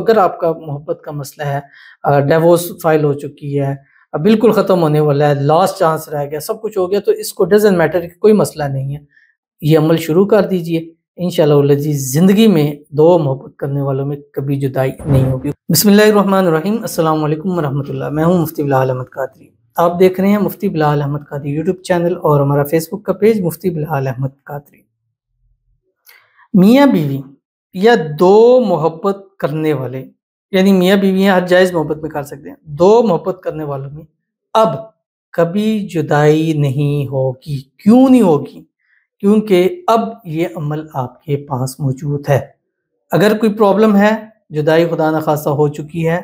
اگر آپ کا محبت کا مسئلہ ہے ڈیوس فائل ہو چکی ہے بالکل ختم ہونے والا ہے لاسٹ چانس رہ گیا سب کچھ ہو گیا تو اس کو ڈزن میٹر میٹر کوئی مسئلہ نہیں ہے یہ عمل شروع کر دیجئے انشاءاللہ اللہ جی زندگی میں دو محبت کرنے والوں میں کبھی جدائی نہیں ہوگی بسم اللہ الرحمن الرحیم السلام علیکم ورحمۃ اللہ میں ہوں مفتی بلال احمد قادری آپ دیکھ رہے ہیں مفتی بلال احمد قادری یوٹیوب چینل اور ہمارا فیس بک کا پیج مفتی بلال احمد قادری میاں بیوی یا دو محبت کرنے والے یعنی میاں بیویاں ہر جائز محبت میں کر سکتے ہیں دو محبت کرنے والوں میں اب کبھی جدائی نہیں ہوگی کیوں نہیں ہوگی کیونکہ اب یہ عمل آپ کے پاس موجود ہے اگر کوئی پرابلم ہے جدائی خدا نخواستہ ہو چکی ہے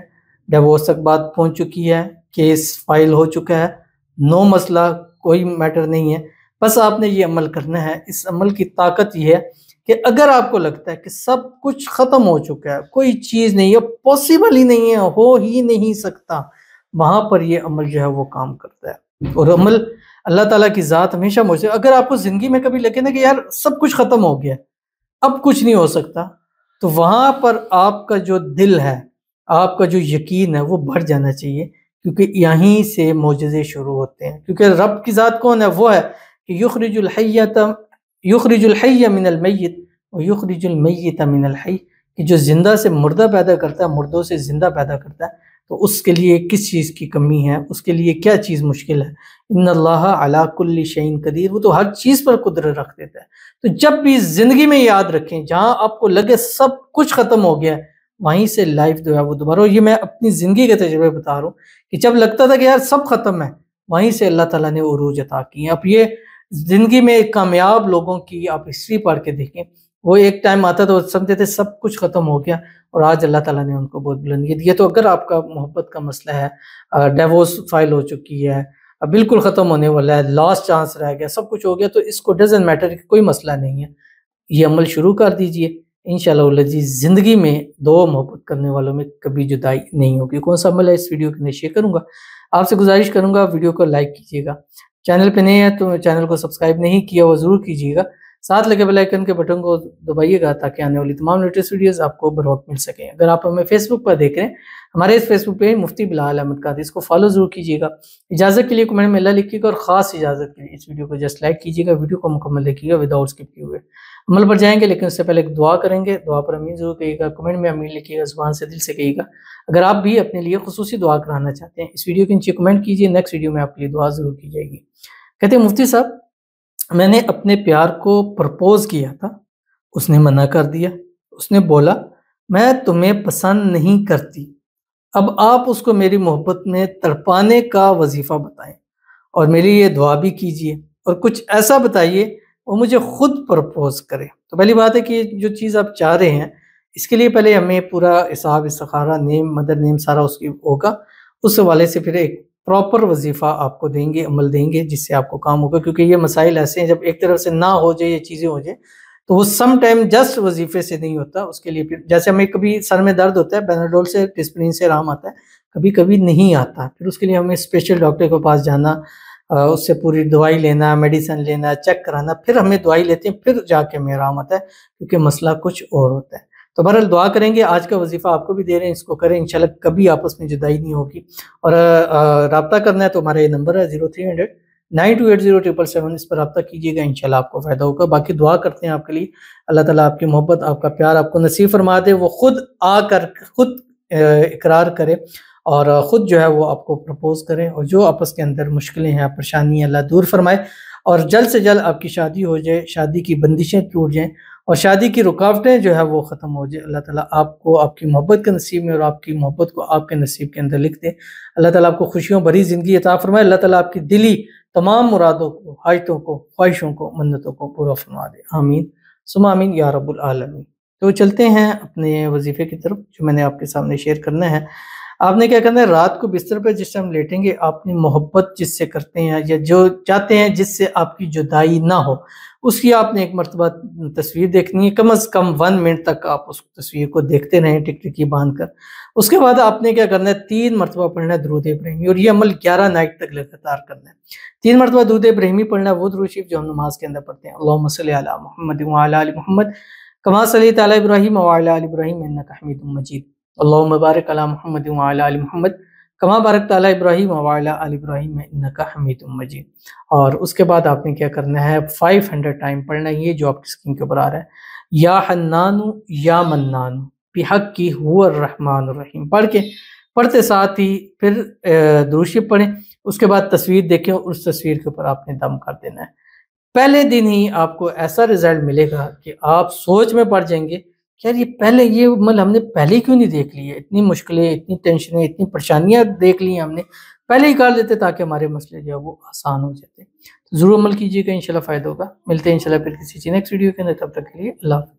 تک بات پہنچ چکی ہے کیس فائل ہو چکا ہے نو مسئلہ کوئی میٹر نہیں ہے بس آپ نے یہ عمل کرنا ہے اس عمل کی طاقت یہ ہے کہ اگر آپ کو لگتا ہے کہ سب کچھ ختم ہو چکا ہے کوئی چیز نہیں ہے پوسیبل ہی نہیں ہے ہو ہی نہیں سکتا وہاں پر یہ عمل جو ہے وہ کام کرتا ہے اور عمل اللہ تعالیٰ کی ذات ہمیشہ موجود اگر آپ کو زندگی میں کبھی لگے نا کہ یار سب کچھ ختم ہو گیا اب کچھ نہیں ہو سکتا تو وہاں پر آپ کا جو دل ہے آپ کا جو یقین ہے وہ بڑھ جانا چاہیے کیونکہ یہیں سے موجزے شروع ہوتے ہیں کیونکہ رب کی ذات کون ہے وہ ہے کہ یخرج الحیت الحیتم یخرج الحی من المیت و یخرج المیت من الحی کہ جو زندہ سے مردہ پیدا کرتا ہے مردوں سے زندہ پیدا کرتا ہے تو اس کے لیے کس چیز کی کمی ہے اس کے لیے کیا چیز مشکل ہے ان اللہ کل شعین قدیر وہ تو ہر چیز پر قدرت رکھ دیتا ہے تو جب بھی زندگی میں یاد رکھیں جہاں آپ کو لگے سب کچھ ختم ہو گیا وہیں سے لائف جو ہے وہ دوبارہ یہ میں اپنی زندگی کے تجربے بتا رہا ہوں کہ جب لگتا تھا کہ یار سب ختم ہے وہیں سے اللہ تعالیٰ نے عروج عطا کی ہیں اب یہ زندگی میں کامیاب لوگوں کی آپ ہسٹری پڑھ کے دیکھیں وہ ایک ٹائم آتا تھا سمجھتے تھے سب کچھ ختم ہو گیا اور آج اللہ تعالیٰ نے ان کو بہت بلند دی ہے تو اگر آپ کا محبت کا مسئلہ ہے ڈیوس فائل ہو چکی ہے بالکل ختم ہونے والا ہے لاسٹ چانس رہ گیا سب کچھ ہو گیا تو اس کو ڈزن میٹر کوئی مسئلہ نہیں ہے یہ عمل شروع کر دیجئے انشاءاللہ اللہ جی زندگی میں دو محبت کرنے والوں میں کبھی جدائی نہیں ہوگی کون سا عمل ہے اس ویڈیو کے شیئر کروں گا آپ سے گزارش کروں گا ویڈیو کو لائک کیجئے گا چینل پہ نہیں ہے تو چینل کو سبسکرائب نہیں کیا وہ ضرور کیجیے گا ساتھ لگے آئیکن کے بٹن کو دبائیے گا تاکہ آنے والی تمام لیٹسٹ ویڈیوز آپ کو بروقت مل سکیں اگر آپ ہمیں فیس بک پر دیکھ رہے ہیں ہمارے اس فیس بک پر مفتی بلال احمد قاد اس کو فالو ضرور کیجیے گا اجازت کے لیے کمنٹ میں اللہ لکھیے گا اور خاص اجازت کے لیے اس ویڈیو کو جسٹ لائک کیجیے گا ویڈیو کو مکمل لکھی گا وداؤٹ اسکپ کی ہوئے عمل پر جائیں گے لیکن اس سے پہلے دعا کریں گے دعا پر امین ضرور کہیے گا کمنٹ میں امین لکھیے گا زبان سے دل سے کہیے گا اگر آپ بھی اپنے لیے خصوصی دعا کرانا چاہتے ہیں اس ویڈیو کے نیچے کمنٹ کیجیے نیکسٹ ویڈیو میں آپ کے لیے دعا ضرور کی جائے گی کہتے ہیں مفتی صاحب میں نے اپنے پیار کو پرپوز کیا تھا اس نے منع کر دیا اس نے بولا میں تمہیں پسند نہیں کرتی اب آپ اس کو میری محبت میں تڑپانے کا وظیفہ بتائیں اور میری یہ دعا بھی کیجیے اور کچھ ایسا بتائیے وہ مجھے خود پرپوز کرے تو پہلی بات ہے کہ جو چیز آپ چاہ رہے ہیں اس کے لیے پہلے ہمیں پورا حساب استخارہ نیم مدر نیم سارا اس کی ہوگا اس حوالے سے پھر ایک پراپر وظیفہ آپ کو دیں گے عمل دیں گے جس سے آپ کو کام ہوگا کیونکہ یہ مسائل ایسے ہیں جب ایک طرف سے نہ ہو جائے یہ چیزیں ہو جائے تو وہ سم ٹائم جسٹ وظیفے سے نہیں ہوتا اس کے لیے پھر جیسے ہمیں کبھی سر میں درد ہوتا ہے بیناڈول سے ڈسپلین سے آرام آتا ہے کبھی کبھی نہیں آتا پھر اس کے لیے ہمیں اسپیشل ڈاکٹر کے پاس جانا اس سے پوری دوائی لینا میڈیسن لینا چیک کرانا پھر ہمیں دوائی لیتے ہیں پھر جا کے ہمیں آرام آتا ہے کیونکہ مسئلہ کچھ اور ہوتا ہے تو بہرحال دعا کریں گے آج کا وظیفہ آپ کو بھی دے رہے ہیں اس کو کریں انشاءاللہ کبھی آپس میں جدائی نہیں ہوگی اور رابطہ کرنا ہے تو ہمارا یہ نمبر ہے zero three hundred nine zero triple seven اس پر رابطہ کیجیے گا انشاءاللہ آپ کو فائدہ ہوگا باقی دعا کرتے ہیں آپ کے لیے اللہ تعالیٰ آپ کی محبت آپ کا پیار آپ کو نصیب فرما دے وہ خود آ کر خود اقرار کرے اور خود جو ہے وہ آپ کو پرپوز کریں اور جو آپس کے اندر مشکلیں ہیں پریشانی ہیں اللہ دور فرمائے اور جلد سے جلد آپ کی شادی ہو جائے شادی کی بندشیں ٹوٹ جائیں اور شادی کی رکاوٹیں جو ہے وہ ختم ہو جائے اللہ تعالیٰ آپ کو آپ کی محبت کے نصیب میں اور آپ کی محبت کو آپ کے نصیب کے اندر لکھ دیں اللہ تعالیٰ آپ کو خوشیوں بھری زندگی عطا فرمائے اللہ تعالیٰ آپ کی دلی تمام مرادوں کو حاجتوں کو خواہشوں کو منتوں کو پورا فرما دے آمین سم آمین یا رب العالمین تو چلتے ہیں اپنے وظیفے کی طرف جو میں نے آپ کے سامنے شیئر کرنا ہے آپ نے کیا کرنا ہے رات کو بستر پہ جس ٹائم لیٹیں گے آپ نے محبت جس سے کرتے ہیں یا جو چاہتے ہیں جس سے آپ کی جدائی نہ ہو اس کی آپ نے ایک مرتبہ تصویر دیکھنی ہے کم از کم ون منٹ تک آپ اس تصویر کو دیکھتے رہیں ٹک ٹکی باندھ کر اس کے بعد آپ نے کیا کرنا ہے تین مرتبہ پڑھنا ہے درود ابراہیمی اور یہ عمل گیارہ نائٹ تک لگاتار کرنا ہے تین مرتبہ درود ابراہیمی پڑھنا ہے وہ درود شریف جو ہم نماز کے اندر پڑھتے ہیں اللہم صلی علی محمد علی محمد کما صلی ابراہیم ابراہیم انکا حمید مجید اللہم مبارک علی محمد وِل محمد کما بارک تعالیٰ ابراہیم وعلیٰ علی ابراہیم انکا حمید مجید اور اس کے بعد آپ نے کیا کرنا ہے 500 ٹائم پڑھنا یہ جو آپ کی سکرین کے اوپر آ رہا ہے یا حنانو یا منانو پی حق کی ہوا الرحمن الرحیم پڑھ کے پڑھتے ساتھ ہی پھر دروشی پڑھیں اس کے بعد تصویر دیکھیں اور اس تصویر کے اوپر آپ نے دم کر دینا ہے پہلے دن ہی آپ کو ایسا ریزلٹ ملے گا کہ آپ سوچ میں پڑھ جائیں گے یار یہ پہلے یہ مل ہم نے پہلے کیوں نہیں دیکھ لی ہے اتنی مشکلیں اتنی ٹینشنیں اتنی پریشانیاں دیکھ لی ہیں ہم نے پہلے ہی کر لیتے تاکہ ہمارے مسئلے جو ہے وہ آسان ہو جاتے ضرور عمل کیجیے گا انشاءاللہ فائدہ ہوگا ملتے ہیں انشاءاللہ پھر کسی چیز نیکسٹ ویڈیو کے اندر تب تک کے لیے اللہ حافظ